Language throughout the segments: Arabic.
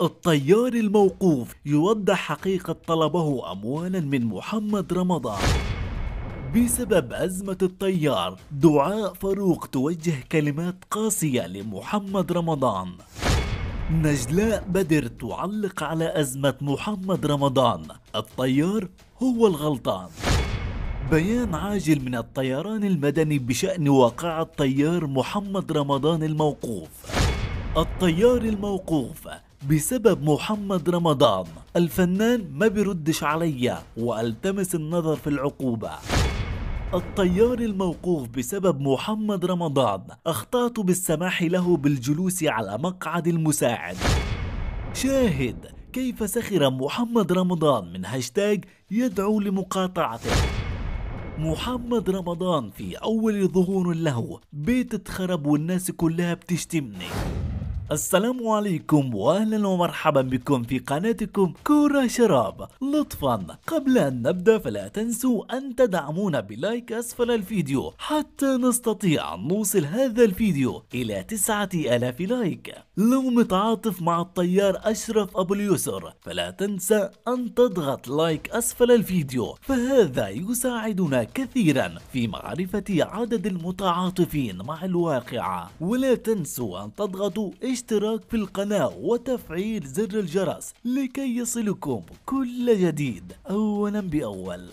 الطيار الموقوف يوضح حقيقة طلبه أموالا من محمد رمضان بسبب أزمة الطيار دعاء فاروق توجه كلمات قاسية لمحمد رمضان نجلاء بدر تعلق على أزمة محمد رمضان الطيار هو الغلطان بيان عاجل من الطيران المدني بشأن واقعة طيار محمد رمضان الموقوف الطيار الموقوف بسبب محمد رمضان الفنان ما بيردش عليا والتمس النظر في العقوبة الطيار الموقوف بسبب محمد رمضان أخطأت بالسماح له بالجلوس على مقعد المساعد شاهد كيف سخر محمد رمضان من هاشتاج يدعو لمقاطعته محمد رمضان في أول ظهور له بيت اتخرب والناس كلها بتشتمني السلام عليكم واهلا ومرحبا بكم في قناتكم كورة شراب لطفا قبل ان نبدأ فلا تنسوا ان تدعمونا بلايك اسفل الفيديو حتى نستطيع ان نوصل هذا الفيديو الى 9000 لايك لو متعاطف مع الطيار أشرف أبو اليسر فلا تنسى أن تضغط لايك أسفل الفيديو فهذا يساعدنا كثيرا في معرفة عدد المتعاطفين مع الواقعة ولا تنسوا أن تضغطوا اشتراك في القناة وتفعيل زر الجرس لكي يصلكم كل جديد أولا بأول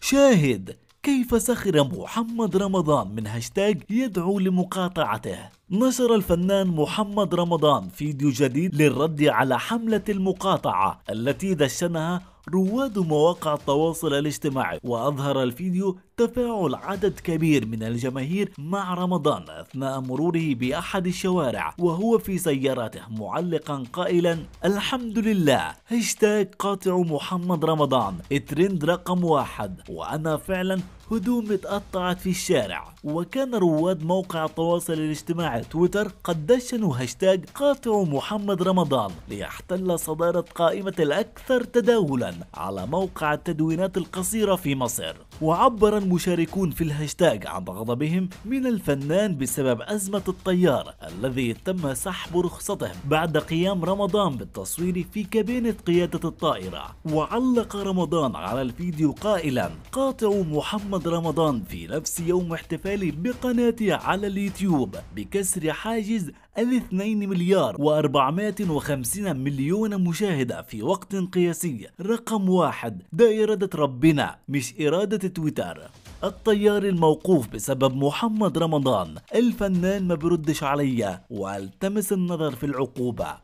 شاهد كيف سخر محمد رمضان من هاشتاج يدعو لمقاطعته نشر الفنان محمد رمضان فيديو جديد للرد على حملة المقاطعة التي دشنها رواد مواقع التواصل الاجتماعي وأظهر الفيديو تفاعل عدد كبير من الجماهير مع رمضان أثناء مروره بأحد الشوارع وهو في سيارته معلقا قائلا الحمد لله هاشتاج قاطع محمد رمضان الترند رقم واحد وأنا فعلا هدوم اتقطعت في الشارع وكان رواد موقع التواصل الاجتماعي تويتر قد دشنوا هاشتاج قاطع محمد رمضان ليحتل صدارة قائمة الأكثر تداولا على موقع التدوينات القصيرة في مصر وعبر المشاركون في الهاشتاج عن غضبهم من الفنان بسبب أزمة الطيار الذي تم سحب رخصته بعد قيام رمضان بالتصوير في كابينة قيادة الطائرة وعلق رمضان على الفيديو قائلا قاطع محمد محمد رمضان في نفس يوم احتفاله بقناته على اليوتيوب بكسر حاجز ال 2 مليار و450 مليون مشاهدة في وقت قياسي رقم واحد ده إرادة ربنا مش إرادة تويتر الطيار الموقوف بسبب محمد رمضان الفنان ما بردش عليا والتمس النظر في العقوبة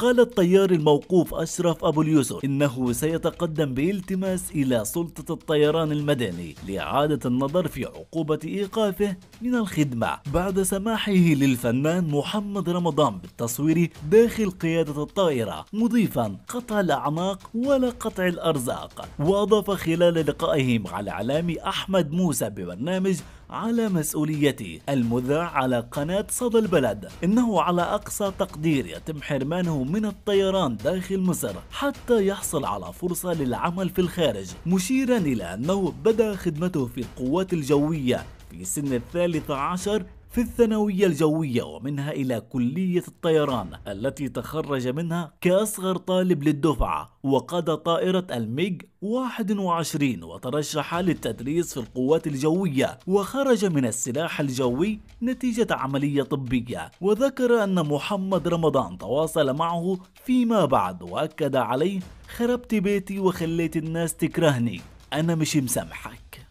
قال الطيار الموقوف أشرف أبو اليسر إنه سيتقدم بالتماس إلى سلطة الطيران المدني لإعادة النظر في عقوبة إيقافه من الخدمة بعد سماحه للفنان محمد رمضان بالتصوير داخل قيادة الطائرة مضيفا قطع الأعناق ولا قطع الأرزاق وأضاف خلال لقائه مع الإعلامي أحمد موسى ببرنامج على مسؤوليته المذيع على قناة صدى البلد إنه على أقصى تقدير يتم حرمانه من الطيران داخل مصر حتى يحصل على فرصة للعمل في الخارج مشيرا إلى أنه بدأ خدمته في القوات الجوية في سن الثالث عشر في الثانوية الجوية ومنها إلى كلية الطيران التي تخرج منها كأصغر طالب للدفعة وقاد طائرة الميج 21 وترشح للتدريس في القوات الجوية وخرج من السلاح الجوي نتيجة عملية طبية وذكر أن محمد رمضان تواصل معه فيما بعد وأكد عليه خربت بيتي وخليت الناس تكرهني أنا مش مسامحك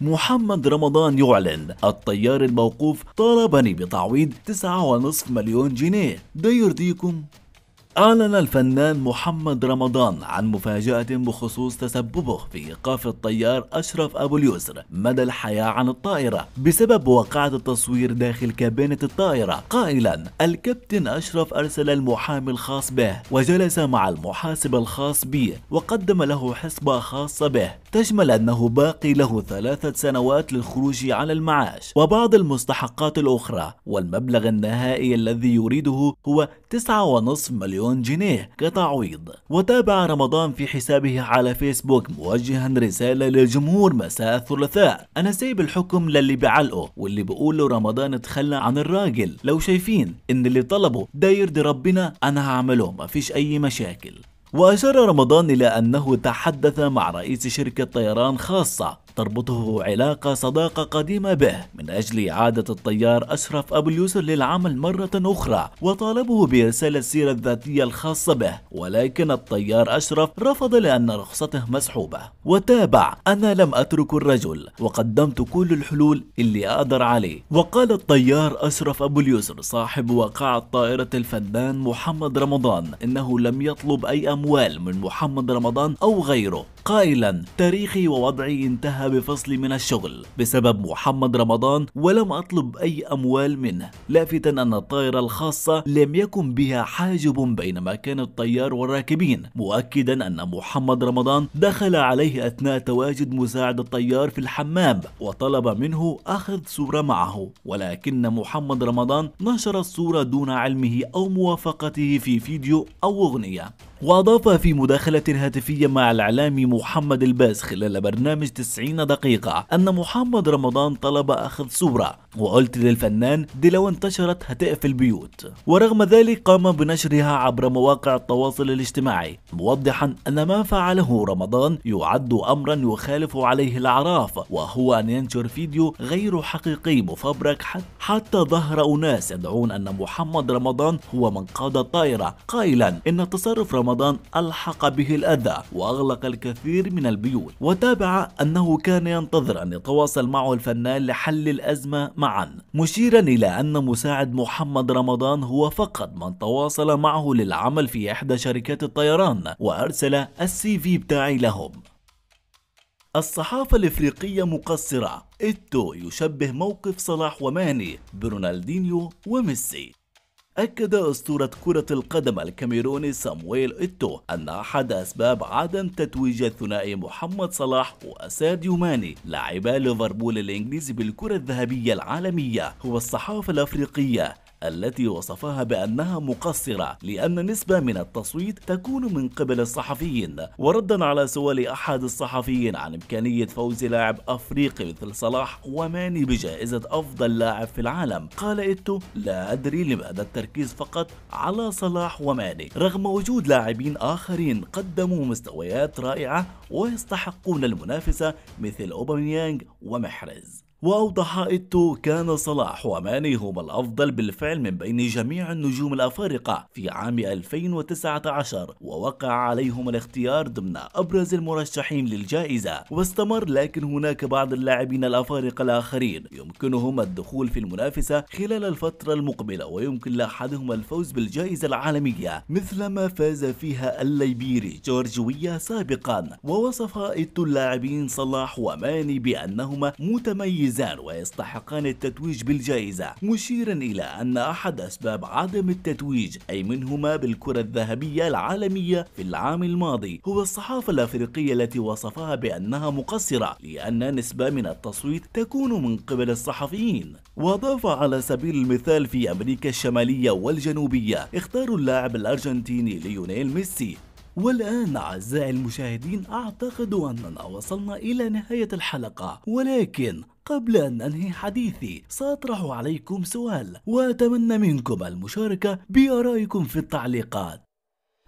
محمد رمضان يعلن الطيار الموقوف طالبني بتعويض 9.5 مليون جنيه ده يرضيكم؟ أعلن الفنان محمد رمضان عن مفاجأة بخصوص تسببه في إيقاف الطيار أشرف أبو اليسر مدى الحياة عن الطائرة بسبب واقعة التصوير داخل كابينة الطائرة قائلا الكابتن أشرف أرسل المحامي الخاص به وجلس مع المحاسب الخاص به وقدم له حسبة خاصة به تشمل أنه باقي له ثلاثة سنوات للخروج على المعاش وبعض المستحقات الأخرى والمبلغ النهائي الذي يريده هو 9.5 مليون جنيه كتعويض وتابع رمضان في حسابه على فيسبوك موجها رسالة للجمهور مساء الثلاثاء أنا سايب الحكم للي بعلقه واللي بقوله رمضان تخلى عن الراجل لو شايفين إن اللي طلبه ده يرضي ربنا أنا هعمله مفيش أي مشاكل وأشار رمضان إلى أنه تحدث مع رئيس شركة طيران خاصة تربطه علاقة صداقة قديمة به من أجل إعادة الطيار أشرف أبو اليوسف للعمل مرة أخرى وطالبه بإرسال السيرة الذاتية الخاصة به ولكن الطيار أشرف رفض لأن رخصته مسحوبة وتابع أنا لم أترك الرجل وقدمت كل الحلول اللي أقدر عليه وقال الطيار أشرف أبو اليسر صاحب وقاعة طائرة الفنان محمد رمضان إنه لم يطلب أي أموال من محمد رمضان أو غيره قائلا تاريخي ووضعي انتهى بفصل بفصلي من الشغل بسبب محمد رمضان ولم أطلب أي أموال منه لافتا أن الطائرة الخاصة لم يكن بها حاجب بين مكان الطيار والراكبين مؤكدا أن محمد رمضان دخل عليه أثناء تواجد مساعد الطيار في الحمام وطلب منه أخذ صورة معه ولكن محمد رمضان نشر الصورة دون علمه أو موافقته في فيديو أو أغنية وأضاف في مداخلة هاتفية مع الإعلامي محمد الباس خلال برنامج 90 دقيقة أن محمد رمضان طلب أخذ صورة وقلت للفنان دي لو انتشرت هتقفل البيوت ورغم ذلك قام بنشرها عبر مواقع التواصل الاجتماعي موضحا أن ما فعله رمضان يعد أمرا يخالف عليه الأعراف وهو أن ينشر فيديو غير حقيقي مفبرك حتى ظهر أناس يدعون أن محمد رمضان هو من قاد الطائرة قائلا إن تصرف رمضان رمضان ألحق به الأذى وأغلق الكثير من البيوت وتابع أنه كان ينتظر أن يتواصل معه الفنان لحل الأزمة معا مشيرا إلى أن مساعد محمد رمضان هو فقط من تواصل معه للعمل في إحدى شركات الطيران وأرسل السي في بتاعي لهم الصحافة الإفريقية مقصرة إتو يشبه موقف صلاح وماني برونالدينيو وميسي أكد أسطورة كرة القدم الكاميروني سامويل إتو أن أحد أسباب عدم تتويج الثنائي محمد صلاح وساديو ماني لاعبا ليفربول الإنجليزي بالكرة الذهبية العالمية هو الصحافة الأفريقية التي وصفها بأنها مقصرة لأن نسبة من التصويت تكون من قبل الصحفيين وردا على سؤال أحد الصحفيين عن إمكانية فوز لاعب أفريقي مثل صلاح وماني بجائزة أفضل لاعب في العالم قال إتو لا أدري لماذا التركيز فقط على صلاح وماني رغم وجود لاعبين آخرين قدموا مستويات رائعة ويستحقون المنافسة مثل أوباميانغ ومحرز وأوضح إتو كان صلاح وماني هما الأفضل بالفعل من بين جميع النجوم الأفارقة في عام 2019 ووقع عليهم الاختيار ضمن أبرز المرشحين للجائزة واستمر لكن هناك بعض اللاعبين الأفارقة الآخرين يمكنهم الدخول في المنافسة خلال الفترة المقبلة ويمكن لأحدهم الفوز بالجائزة العالمية مثل ما فاز فيها الليبيري جورج ويا سابقا ووصف إتو اللاعبين صلاح وماني بأنهما متميزين الميزان ويستحقان التتويج بالجائزة مشيرا إلى أن أحد أسباب عدم التتويج أي منهما بالكرة الذهبية العالمية في العام الماضي هو الصحافة الأفريقية التي وصفها بأنها مقصرة لأن نسبة من التصويت تكون من قبل الصحفيين وأضاف على سبيل المثال في أمريكا الشمالية والجنوبية اختاروا اللاعب الأرجنتيني ليونيل ميسي والآن أعزائي المشاهدين أعتقد أننا وصلنا إلى نهاية الحلقة ولكن قبل أن أنهي حديثي سأطرح عليكم سؤال وأتمنى منكم المشاركة بآرائكم في التعليقات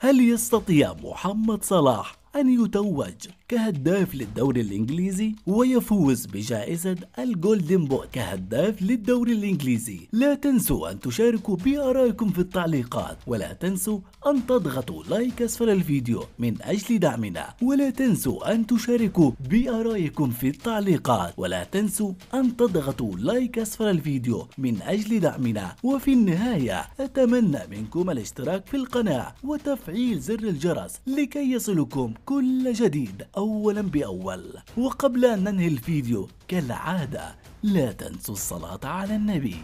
هل يستطيع محمد صلاح أن يتوج كهداف للدوري الإنجليزي ويفوز بجائزة الجولدن بوك كهداف للدوري الإنجليزي لا تنسوا أن تشاركوا بآرائكم في التعليقات ولا تنسوا أن تضغطوا لايك أسفل الفيديو من أجل دعمنا ولا تنسوا أن تشاركوا بآرائكم في التعليقات ولا تنسوا أن تضغطوا لايك أسفل الفيديو من أجل دعمنا وفي النهاية أتمنى منكم الاشتراك في القناة وتفعيل زر الجرس لكي يصلكم كل جديد أولا بأول وقبل أن ننهي الفيديو كالعادة لا تنسوا الصلاة على النبي